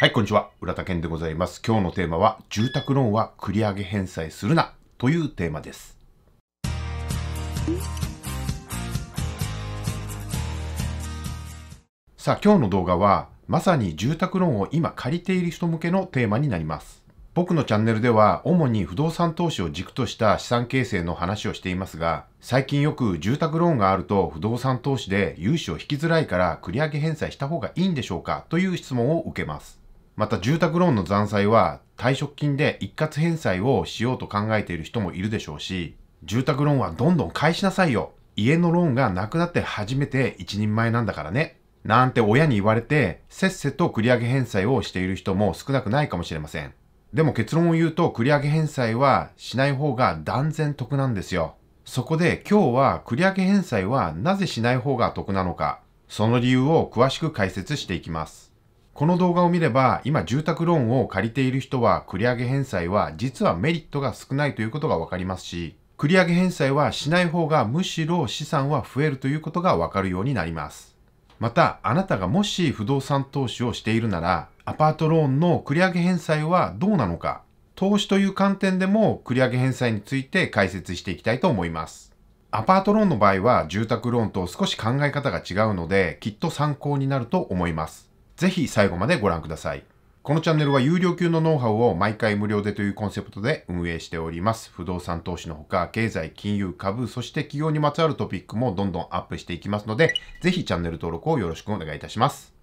はい、こんにちは。浦田健でございます。今日のテーマは、住宅ローンは繰り上げ返済するなというテーマです。さあ、今日の動画は、まさに住宅ローンを今借りている人向けのテーマになります。僕のチャンネルでは主に不動産投資を軸とした資産形成の話をしていますが、最近よく住宅ローンがあると不動産投資で融資を引きづらいから繰り上げ返済した方がいいんでしょうかという質問を受けます。また住宅ローンの残債は退職金で一括返済をしようと考えている人もいるでしょうし、住宅ローンはどんどん返しなさいよ。家のローンがなくなって初めて一人前なんだからね。なんて親に言われて、せっせと繰り上げ返済をしている人も少なくないかもしれません。でも結論を言うと、繰り上げ返済はしない方が断然得なんですよ。そこで今日は繰り上げ返済はなぜしない方が得なのか、その理由を詳しく解説していきます。この動画を見れば、今住宅ローンを借りている人は繰り上げ返済は実はメリットが少ないということがわかりますし、繰り上げ返済はしない方がむしろ資産は増えるということがわかるようになります。また、あなたがもし不動産投資をしているなら、アパートローンの繰り上げ返済はどうなのか、投資という観点でも繰り上げ返済について解説していきたいと思います。アパートローンの場合は住宅ローンと少し考え方が違うので、きっと参考になると思います。ぜひ最後までご覧ください。このチャンネルは有料級のノウハウを毎回無料でというコンセプトで運営しております。不動産投資のほか、経済、金融、株、そして企業にまつわるトピックもどんどんアップしていきますので、ぜひチャンネル登録をよろしくお願いいたします。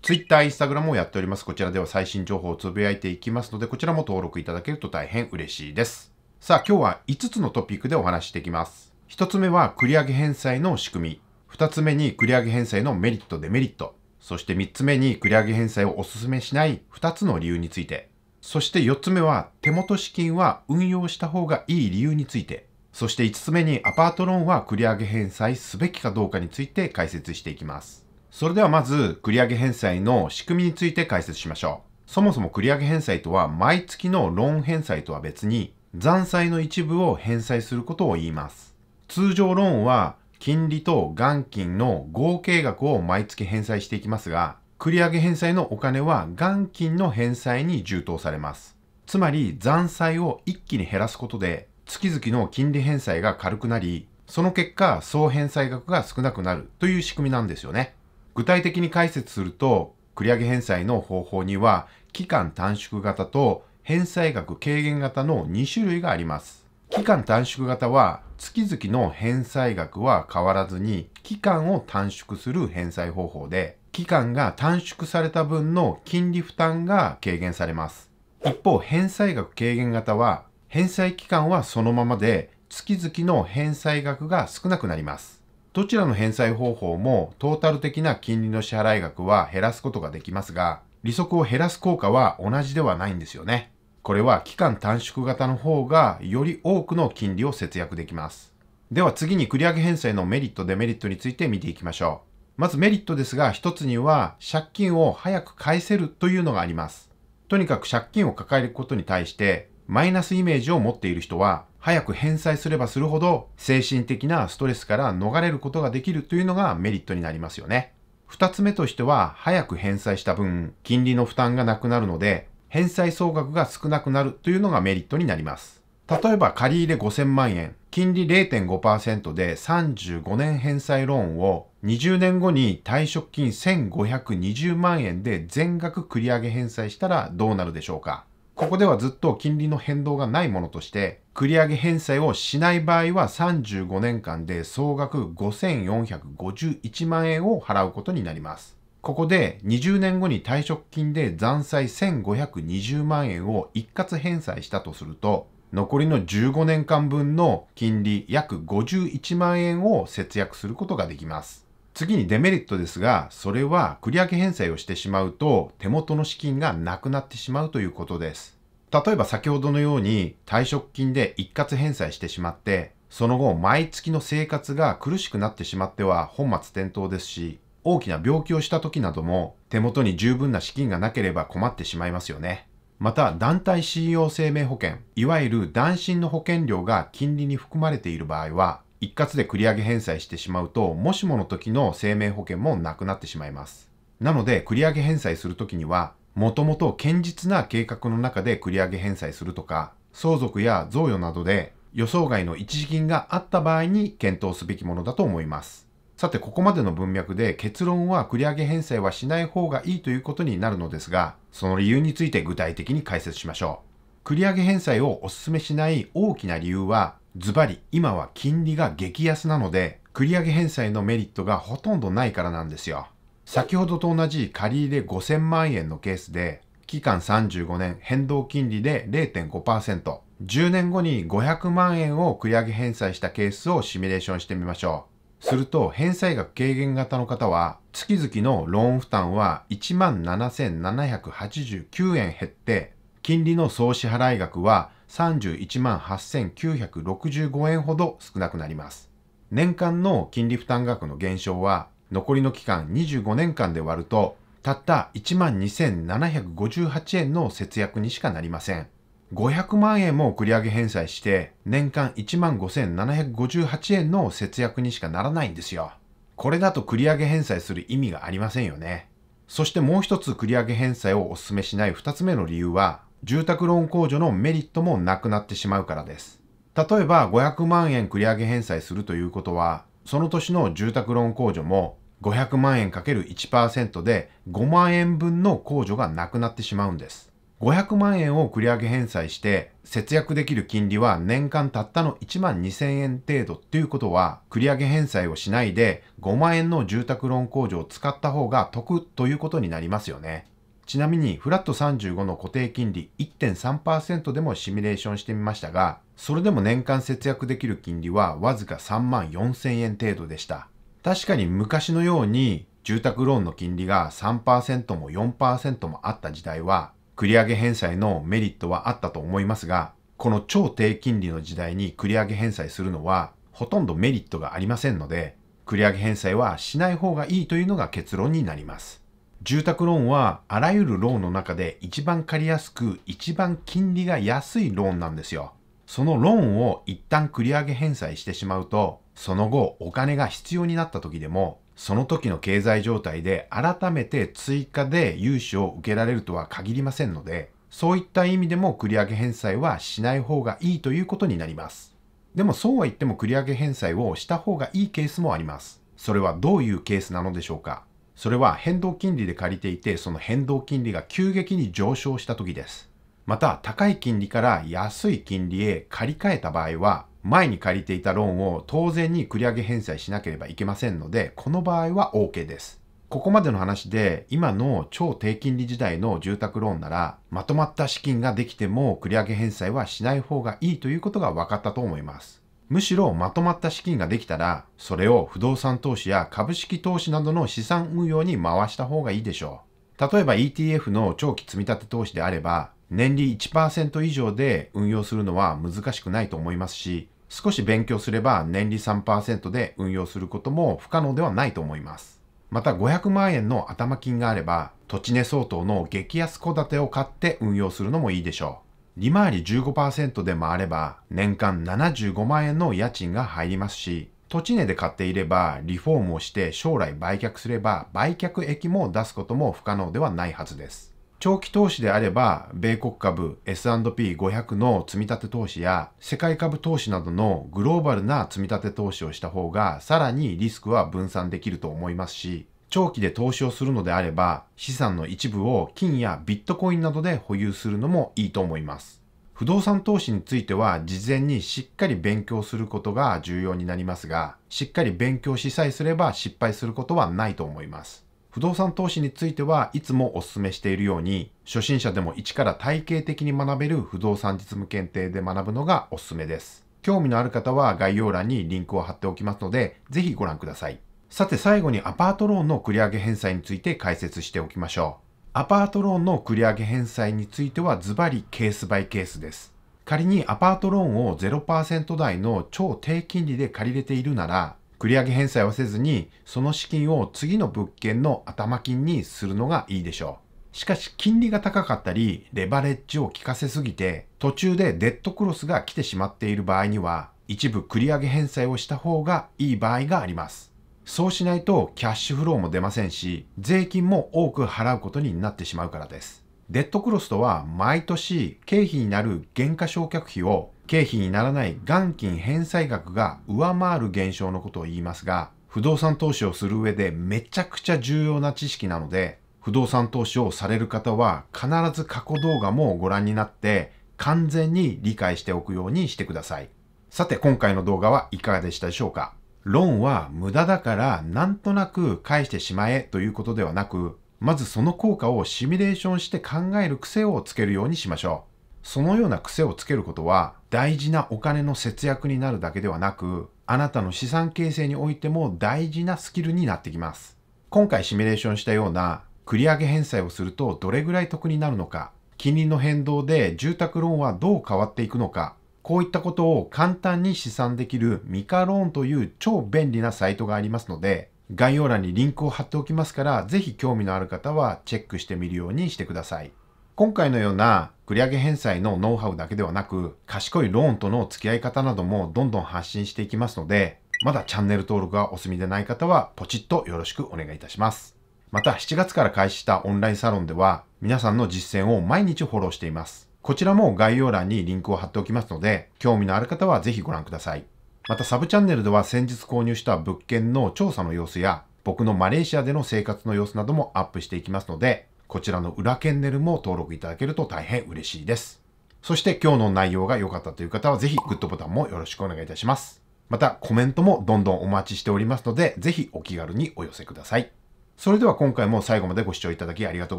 Twitter、Instagram をやっております。こちらでは最新情報をつぶやいていきますので、こちらも登録いただけると大変嬉しいです。さあ今日は5つのトピックでお話していきます。1つ目は繰上返済の仕組み。2つ目に繰上返済のメリット、デメリット。そして3つ目に繰上返済をお勧めしない2つの理由について。そして4つ目は手元資金は運用した方がいい理由について。そして5つ目にアパートローンは繰上返済すべきかどうかについて解説していきます。それではまず繰上返済の仕組みについて解説しましょう。そもそも繰上返済とは毎月のローン返済とは別に残債の一部を返済することを言います。通常ローンは金利と元金の合計額を毎月返済していきますが、繰上返済のお金は元金の返済に充当されます。つまり残債を一気に減らすことで月々の金利返済が軽くなり、その結果総返済額が少なくなるという仕組みなんですよね。具体的に解説すると、繰り上げ返済の方法には期間短縮型と返済額軽減型の2種類があります。期間短縮型は月々の返済額は変わらずに期間を短縮する返済方法で期間が短縮された分の金利負担が軽減されます。一方返済額軽減型は返済期間はそのままで月々の返済額が少なくなります。どちらの返済方法もトータル的な金利の支払い額は減らすことができますが利息を減らす効果は同じではないんですよね。これは期間短縮型の方がより多くの金利を節約できます。では次に繰上返済のメリット、デメリットについて見ていきましょう。まずメリットですが、一つには借金を早く返せるというのがあります。とにかく借金を抱えることに対して、マイナスイメージを持っている人は、早く返済すればするほど精神的なストレスから逃れることができるというのがメリットになりますよね。2つ目としては、早く返済した分、金利の負担がなくなるので、返済総額が少なくなるというのがメリットになります。例えば借入5000万円、金利0.5%で35年返済ローンを20年後に退職金1520万円で全額繰り上げ返済したらどうなるでしょうかここではずっと金利の変動がないものとして、繰り上げ返済をしない場合は35年間で総額5451万円を払うことになります。ここで20年後に退職金で残債1520万円を一括返済したとすると、残りの15年間分の金利約51万円を節約することができます。次にデメリットですが、それは繰り上げ返済をしてしまうと手元の資金がなくなってしまうということです。例えば先ほどのように退職金で一括返済してしまって、その後毎月の生活が苦しくなってしまっては本末転倒ですし、大きな病気をした時なども手元に十分な資金がなければ困ってしまいますよね。また団体 CEO 生命保険、いわゆる断身の保険料が金利に含まれている場合は、一括で繰り上げ返済してしまうと、もしもの時の生命保険もなくなってしまいます。なので、繰り上げ返済する時には、もともと堅実な計画の中で繰り上げ返済するとか、相続や贈与などで予想外の一時金があった場合に検討すべきものだと思います。さてここまでの文脈で結論は繰り上げ返済はしない方がいいということになるのですが、その理由について具体的に解説しましょう。繰り上げ返済をお勧めしない大きな理由は、ズバリ今は金利が激安なので、繰り上げ返済のメリットがほとんどないからなんですよ。先ほどと同じ借り入れ5000万円のケースで、期間35年変動金利で0.5%、10年後に500万円を繰り上げ返済したケースをシミュレーションしてみましょう。すると、返済額軽減型の方は、月々のローン負担は17,789円減って、金利の総支払額は318,965円ほど少なくなります。年間の金利負担額の減少は、残りの期間25年間で割ると、たった12,758円の節約にしかなりません。500万円も繰り上げ返済して、年間15,758円の節約にしかならないんですよ。これだと繰り上げ返済する意味がありませんよね。そしてもう一つ繰り上げ返済をお勧めしない二つ目の理由は、住宅ローン控除のメリットもなくなってしまうからです。例えば500万円繰り上げ返済するということは、その年の住宅ローン控除も500万円 ×1% で5万円分の控除がなくなってしまうんです。500万円を繰り上げ返済して節約できる金利は年間たったの1万2000円程度っていうことは繰り上げ返済をしないで5万円の住宅ローン控除を使った方が得ということになりますよね。ちなみにフラット35の固定金利1.3%でもシミュレーションしてみましたがそれでも年間節約できる金利はわずか3万4000円程度でした。確かに昔のように住宅ローンの金利が3%も4%もあった時代は繰上げ返済のメリットはあったと思いますが、この超低金利の時代に繰上げ返済するのはほとんどメリットがありませんので、繰上げ返済はしない方がいいというのが結論になります。住宅ローンはあらゆるローンの中で一番借りやすく一番金利が安いローンなんですよ。そのローンを一旦繰り上げ返済してしまうと、その後お金が必要になった時でもその時の経済状態で改めて追加で融資を受けられるとは限りませんので、そういった意味でも繰り上げ返済はしない方がいいということになります。でもそうは言っても繰り上げ返済をした方がいいケースもあります。それはどういうケースなのでしょうかそれは変動金利で借りていて、その変動金利が急激に上昇した時です。また、高い金利から安い金利へ借り換えた場合は、前に借りていたローンを当然に繰り上げ返済しなければいけませんので、この場合は OK です。ここまでの話で、今の超低金利時代の住宅ローンなら、まとまった資金ができても繰り上げ返済はしない方がいいということが分かったと思います。むしろまとまった資金ができたら、それを不動産投資や株式投資などの資産運用に回した方がいいでしょう。例えば ETF の長期積立投資であれば、年利1%以上で運用するのは難しくないと思いますし、少し勉強すれば年利3%で運用することも不可能ではないと思います。また500万円の頭金があれば、土地値相当の激安戸建てを買って運用するのもいいでしょう。利回り15%で回れば、年間75万円の家賃が入りますし、土地値で買っていれば、リフォームをして将来売却すれば、売却益も出すことも不可能ではないはずです。長期投資であれば、米国株 S&P500 の積立投資や、世界株投資などのグローバルな積立投資をした方が、さらにリスクは分散できると思いますし、長期で投資をするのであれば、資産の一部を金やビットコインなどで保有するのもいいと思います。不動産投資については事前にしっかり勉強することが重要になりますが、しっかり勉強しさえすれば失敗することはないと思います。不動産投資についてはいつもお勧めしているように、初心者でも一から体系的に学べる不動産実務検定で学ぶのがおすすめです。興味のある方は概要欄にリンクを貼っておきますので、ぜひご覧ください。さて最後にアパートローンの繰り上げ返済について解説しておきましょう。アパートローンの繰り上げ返済についてはズバリケースバイケースです。仮にアパートローンを0%台の超低金利で借りれているなら、繰上返済をせずに、その資金を次の物件の頭金にするのがいいでしょう。しかし、金利が高かったり、レバレッジを効かせすぎて、途中でデッドクロスが来てしまっている場合には、一部繰り上げ返済をした方がいい場合があります。そうしないとキャッシュフローも出ませんし、税金も多く払うことになってしまうからです。デッドクロスとは毎年経費になる減価償却費を経費にならない元金返済額が上回る現象のことを言いますが、不動産投資をする上でめちゃくちゃ重要な知識なので、不動産投資をされる方は必ず過去動画もご覧になって完全に理解しておくようにしてください。さて今回の動画はいかがでしたでしょうかローンは無駄だからなんとなく返してしまえということではなく、まずその効果をシミュレーションして考える癖をつけるようにしましょう。そのような癖をつけることは大事なお金の節約になるだけではなく、あなたの資産形成においても大事なスキルになってきます。今回シミュレーションしたような繰り上げ返済をするとどれぐらい得になるのか、金利の変動で住宅ローンはどう変わっていくのか、こういったことを簡単に試算できるミカローンという超便利なサイトがありますので、概要欄にリンクを貼っておきますから、ぜひ興味のある方はチェックしてみるようにしてください。今回のような繰上げ返済のノウハウだけではなく、賢いローンとの付き合い方などもどんどん発信していきますので、まだチャンネル登録がお済みでない方は、ポチッとよろしくお願いいたします。また、7月から開始したオンラインサロンでは、皆さんの実践を毎日フォローしています。こちらも概要欄にリンクを貼っておきますので、興味のある方はぜひご覧ください。また、サブチャンネルでは先日購入した物件の調査の様子や、僕のマレーシアでの生活の様子などもアップしていきますので、こちらの裏ケンネルも登録いただけると大変嬉しいです。そして今日の内容が良かったという方はぜひグッドボタンもよろしくお願いいたします。またコメントもどんどんお待ちしておりますので、ぜひお気軽にお寄せください。それでは今回も最後までご視聴いただきありがとう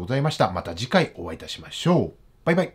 ございました。また次回お会いいたしましょう。バイバイ。